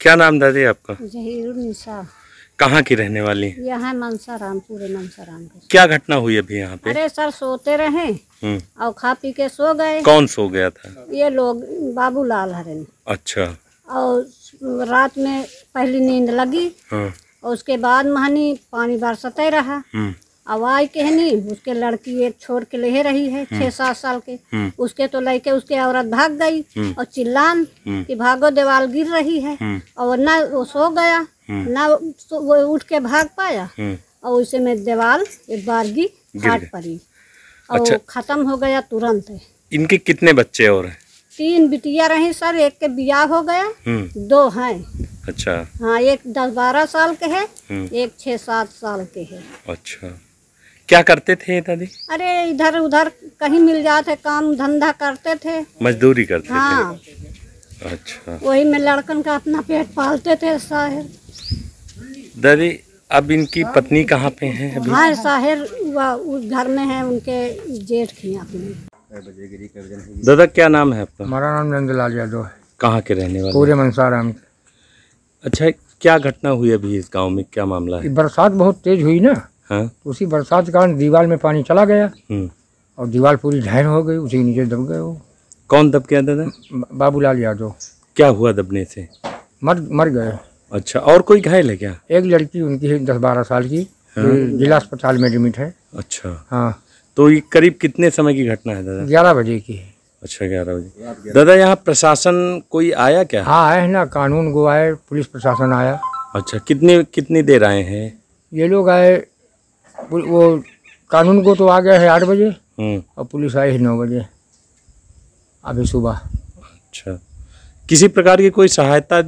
क्या नाम दादी आपका कहाँ की रहने वाली है मनसा राम पूरे राम क्या घटना हुई अभी यहाँ पे अरे सर सोते रहे हम्म। और खा पी के सो गए कौन सो गया था ये लोग बाबूलाल हरे अच्छा और रात में पहली नींद लगी हाँ। और उसके बाद महानी पानी बरसते रहा हम्म। आवाज कहनी उसके लड़की एक छोड़ के ले रही है हम्म। छह सात साल के हम्म। उसके तो लड़के उसके औरत भाग गई हम्म। और चिल्लान कि भागो देवाल गिर रही है और ना वो सो गया ना वो उठ के भाग पाया और उसे में देवाल एक बारगी फाट पड़ी और अच्छा। खत्म हो गया तुरंत इनके कितने बच्चे और हैं तीन बिटिया रही सर एक के बिया हो गया दो हैं अच्छा हाँ एक दस बारह साल के है एक छः सात साल के है अच्छा क्या करते थे दादी अरे इधर उधर कहीं मिल जाते काम धंधा करते थे मजदूरी करते हाँ। थे अच्छा वही में लड़कन का अपना पेट पालते थे साहिर दादी अब इनकी पत्नी कहाँ पे है अभी? हाँ साहिर उस घर में है उनके जेठ की दादा क्या नाम है आपका हमारा नाम नंदलाल यादव है कहाँ के रहने वाले पूरे मनसाराम अच्छा क्या घटना हुई अभी इस गांव में क्या मामला है बरसात बहुत तेज हुई ना हाँ? तो उसी बरसात के कारण दीवार में पानी चला गया हम्म। और दीवार पूरी ढहर हो गई उसी नीचे दब गए वो कौन दब गया दादा बाबूलाल यादव क्या हुआ दबने से मर मर गए अच्छा और कोई घायल है क्या एक लड़की उनकी है दस बारह साल की हाँ? जिला अस्पताल में एडमिट है अच्छा हाँ तो ये करीब कितने समय की घटना है दादा ग्यारह बजे की है अच्छा ग्यारह बजे दादा यहाँ प्रशासन कोई आया क्या हाँ आए ना कानून गो आए पुलिस प्रशासन आया अच्छा कितने कितनी देर आए हैं ये लोग आए वो कानून को तो आ गया है आठ बजे हम्म। और पुलिस आई है नौ बजे अभी सुबह अच्छा किसी प्रकार की कोई सहायता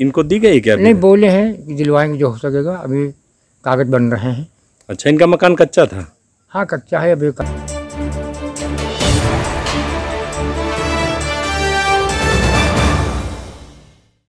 इनको दी गई क्या नहीं बोले हैं दिलवाएंगे जो हो सकेगा अभी कागज बन रहे हैं अच्छा इनका मकान कच्चा था हाँ कच्चा है अभी का...